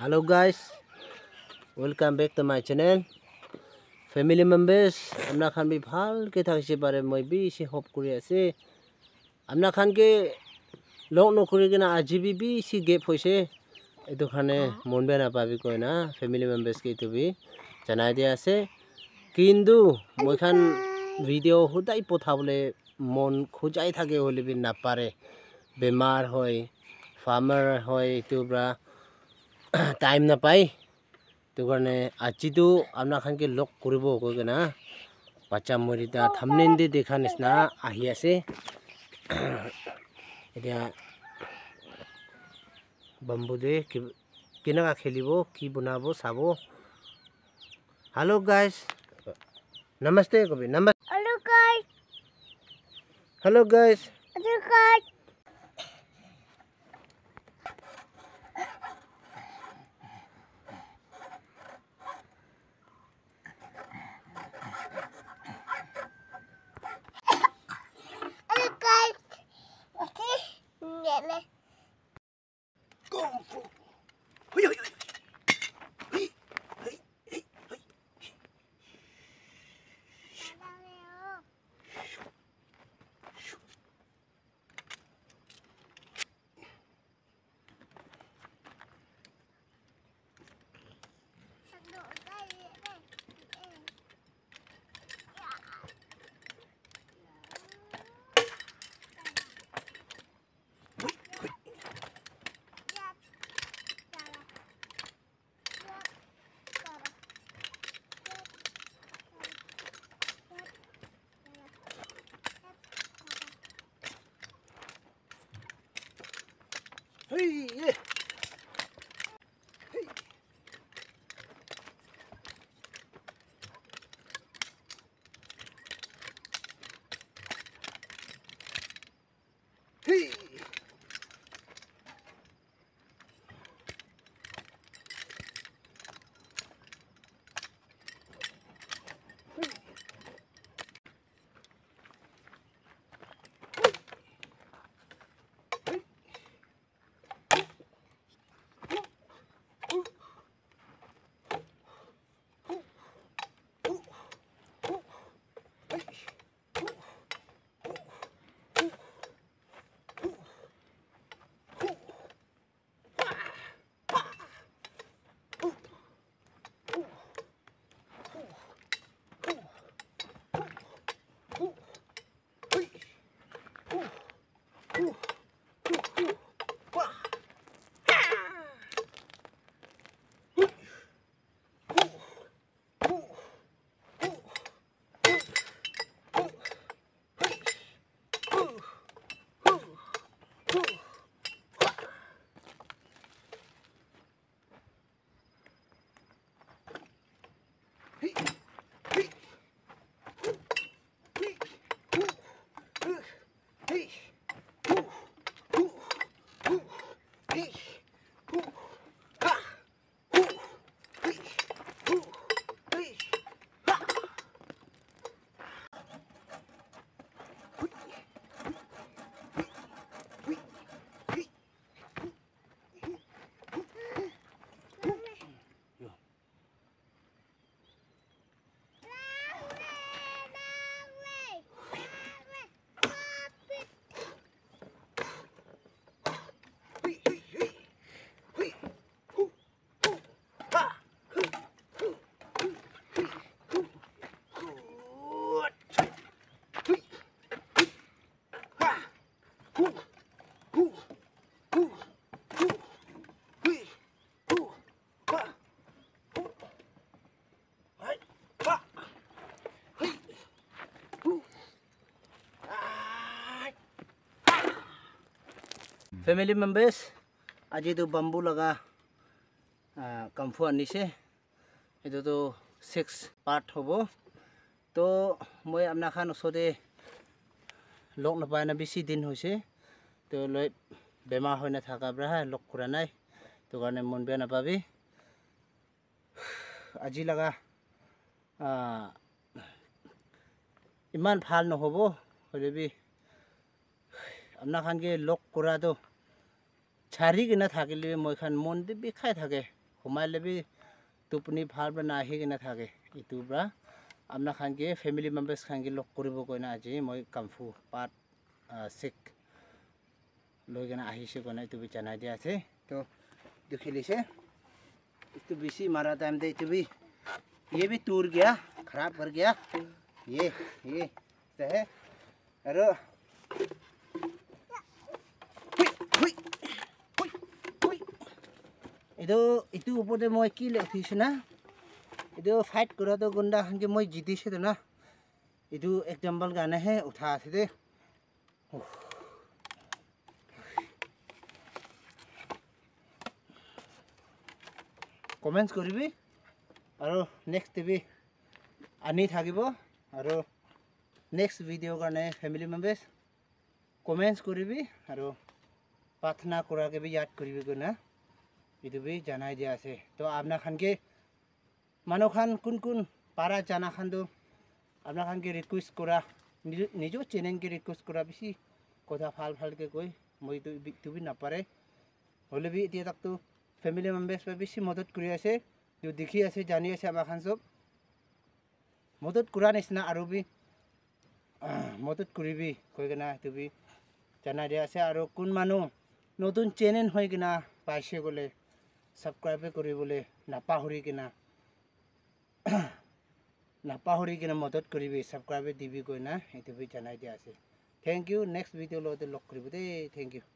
hello guys welcome back to my channel family members i'm not gonna be pal get a shibare maybe she hope korea say i'm not gonna get long no korea a gbb she get for say it okane monbena babi koina family members get to be an idea say kindu we can video who die put hable mon khujai thage holibi napare bemar hoy farmer hoy tubra time নাপায় সেইটো কাৰণে আজিতো আপোনাৰ লগ কৰিব কৈ কেনে বাচ্চা মৰি এতিয়া থামনেন দি দেখা নিচিনা আহি আছে এতিয়া বাম্বুদে কেনেকুৱা খেলিব কি বনাব চাব হেল্ল' গাইজ নমস্তে কবি নমস্তে hello' guys guys family members aji tu bambu laga kampu ani se itu tu six part hobo to moi amna khan osode lok na pai na bisi din hoise to loi bema hoina thaka bra ha lok kura nai to gane mon be na pabi aji laga iman phal no hobo hoile bi amna khan ge lok kura to সারিকিনা থাকিলে মইখান মনটি বিষাই থাকে সোমাইলে B টোপনি ভাল বা নাহিকিনা থাকে এইটোৰ পৰা আপোনাৰ খানকে ফেমিলি মেম্বাৰ্ছ খানকে লগ কৰিব কৈনা আজি মই কামফু পাত চেক লৈ কিনে আহিছোঁ কৈনা এইটো বি জনাই দিয়া আছে তো এইটো খেলিছে এইটো বেছি মাৰা টাইম দে এইটো বি ये भी टूर गया खराब कर गया ये ये है अरे এইটো এইটো ওপৰতে মই কি লিখিছোঁ না এইটো ফাইট কৰাটো গুণ্ডাখনকে মই জিতিছিলো না এইটো এক্সাম্পল কাৰণেহে উঠা আছে দেই কমেণ্টছ কৰিবি আৰু নেক্সট টিভি আনি থাকিব আৰু নেক্সট ভিডিঅ'ৰ কাৰণে ফেমিলি মেম্বাৰ্ছ কমেণ্টছ কৰিবি আৰু প্ৰাৰ্থনা কৰাকে বি ইয়াত কৰিবি কৰিবিগৈ না এইটো বি জানাই দিয়া আছে তো আপনা খানকে মানুহ খান কোন কোন পাৰা জানা খান তো আপনা খান কে ৰিকুৱেষ্ট কৰা নিজ নিজ চেনেলকে ৰিকুৱেষ্ট কৰা বেছি কথা ভাল ভালকে কৈ মই তুমি নাপাৰে হ'লে বি এতিয়া তাকতো ফেমিলি মেম্বাৰ্ছ বা বেছি মদত কৰি আছে তো দেখি আছে জানি আছে আমাৰ খান চব মদত কৰা নিচিনা আৰু বি মদত কৰিবি কৈ কিনে তুমি জানাই দিয়া আছে আৰু কোন মানুহ নতুন চেনেল হৈ কিনা পাইছে গ'লে ছাবস্ক্ৰাইবে কৰিবলে নাপাহৰি কিনা নাপাহৰি কিনা মদত কৰিবি ছাবস্ক্রাইবে দিবি কৈ না ইউটিউবে জনাই দিয়া আছে থেংক ইউ নেক্সট ভিডিঅ'ৰ লগতে লগ কৰিব দেই থেংক ইউ